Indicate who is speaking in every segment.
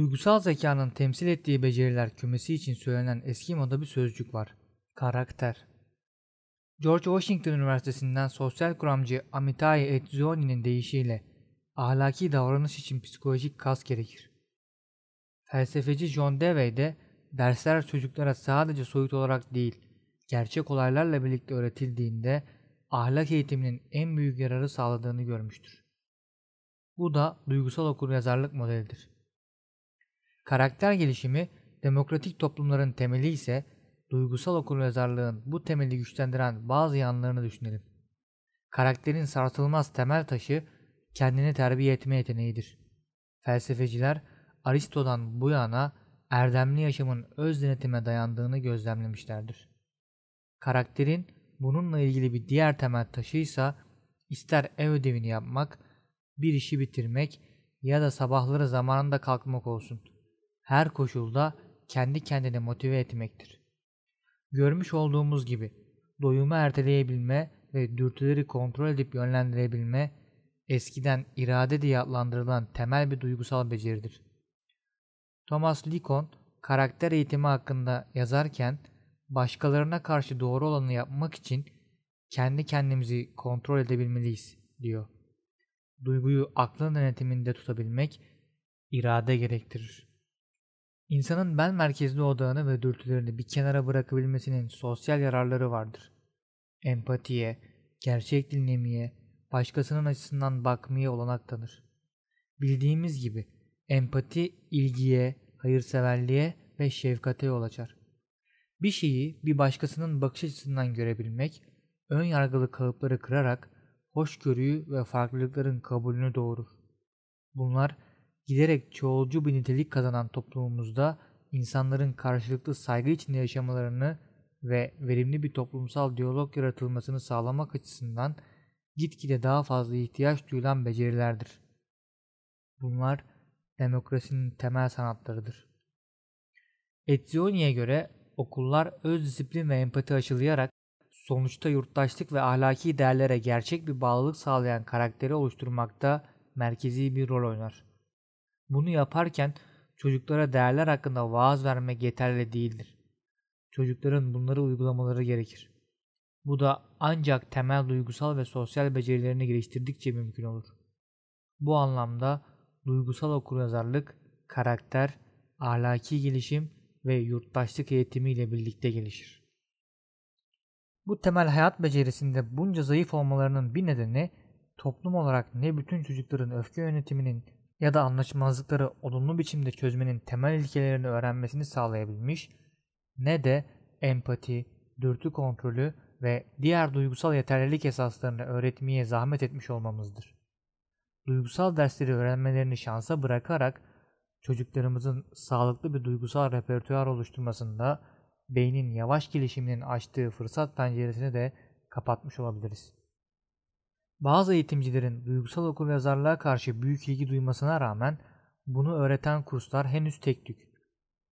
Speaker 1: Duygusal zekanın temsil ettiği beceriler kümesi için söylenen eski moda bir sözcük var. Karakter. George Washington Üniversitesi'nden sosyal kuramcı Amitai Etzioni'nin deyişiyle ahlaki davranış için psikolojik kas gerekir. Felsefeci John Dewey de dersler çocuklara sadece soyut olarak değil, gerçek olaylarla birlikte öğretildiğinde ahlak eğitiminin en büyük yararı sağladığını görmüştür. Bu da duygusal okur-yazarlık modelidir. Karakter gelişimi demokratik toplumların temeli ise duygusal okuryazarlığın bu temeli güçlendiren bazı yanlarını düşünelim. Karakterin sarsılmaz temel taşı kendini terbiye etme yeteneğidir. Felsefeciler Aristo'dan bu yana erdemli yaşamın öz denetime dayandığını gözlemlemişlerdir. Karakterin bununla ilgili bir diğer temel taşı ise ister ev ödevini yapmak, bir işi bitirmek ya da sabahları zamanında kalkmak olsun her koşulda kendi kendini motive etmektir. Görmüş olduğumuz gibi doyumu erteleyebilme ve dürtüleri kontrol edip yönlendirebilme eskiden irade diye adlandırılan temel bir duygusal beceridir. Thomas Lincoln, karakter eğitimi hakkında yazarken başkalarına karşı doğru olanı yapmak için kendi kendimizi kontrol edebilmeliyiz diyor. Duyguyu aklın denetiminde tutabilmek irade gerektirir. İnsanın ben merkezli odağını ve dürtülerini bir kenara bırakabilmesinin sosyal yararları vardır. Empatiye, gerçek dinlemeye, başkasının açısından bakmaya olanak tanır. Bildiğimiz gibi empati ilgiye, hayırseverliğe ve şefkate yol açar. Bir şeyi bir başkasının bakış açısından görebilmek, ön yargılı kalıpları kırarak hoşgörüyü ve farklılıkların kabulünü doğurur. Bunlar giderek çoğulcu bir nitelik kazanan toplumumuzda insanların karşılıklı saygı içinde yaşamalarını ve verimli bir toplumsal diyalog yaratılmasını sağlamak açısından gitgide daha fazla ihtiyaç duyulan becerilerdir. Bunlar demokrasinin temel sanatlarıdır. Etzioni'ye göre okullar öz disiplin ve empati aşılayarak sonuçta yurttaşlık ve ahlaki değerlere gerçek bir bağlılık sağlayan karakteri oluşturmakta merkezi bir rol oynar. Bunu yaparken çocuklara değerler hakkında vaaz verme yeterli değildir. Çocukların bunları uygulamaları gerekir. Bu da ancak temel duygusal ve sosyal becerilerini geliştirdikçe mümkün olur. Bu anlamda duygusal okuryazarlık, karakter, ahlaki gelişim ve yurttaşlık eğitimi ile birlikte gelişir. Bu temel hayat becerisinde bunca zayıf olmalarının bir nedeni toplum olarak ne bütün çocukların öfke yönetiminin ya da anlaşmazlıkları olumlu biçimde çözmenin temel ilkelerini öğrenmesini sağlayabilmiş ne de empati, dürtü kontrolü ve diğer duygusal yeterlilik esaslarını öğretmeye zahmet etmiş olmamızdır. Duygusal dersleri öğrenmelerini şansa bırakarak çocuklarımızın sağlıklı bir duygusal repertuar oluşturmasında beynin yavaş gelişiminin açtığı fırsat penceresini de kapatmış olabiliriz. Bazı eğitimcilerin duygusal okul okuryazarlığa karşı büyük ilgi duymasına rağmen bunu öğreten kurslar henüz tek tük.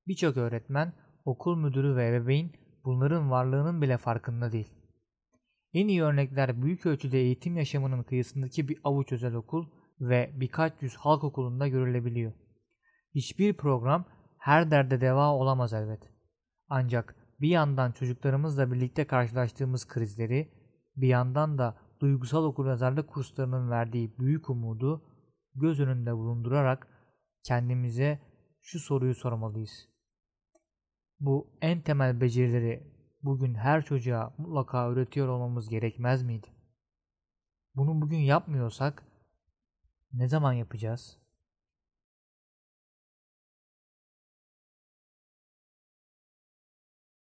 Speaker 1: Birçok öğretmen, okul müdürü ve ebeveyn bunların varlığının bile farkında değil. En iyi örnekler büyük ölçüde eğitim yaşamının kıyısındaki bir avuç özel okul ve birkaç yüz halk okulunda görülebiliyor. Hiçbir program her derde deva olamaz elbet. Ancak bir yandan çocuklarımızla birlikte karşılaştığımız krizleri, bir yandan da duygusal okuryazarlık kurslarının verdiği büyük umudu göz önünde bulundurarak kendimize şu soruyu sormalıyız. Bu en temel becerileri bugün her çocuğa mutlaka öğretiyor olmamız gerekmez miydi? Bunu bugün yapmıyorsak ne zaman yapacağız?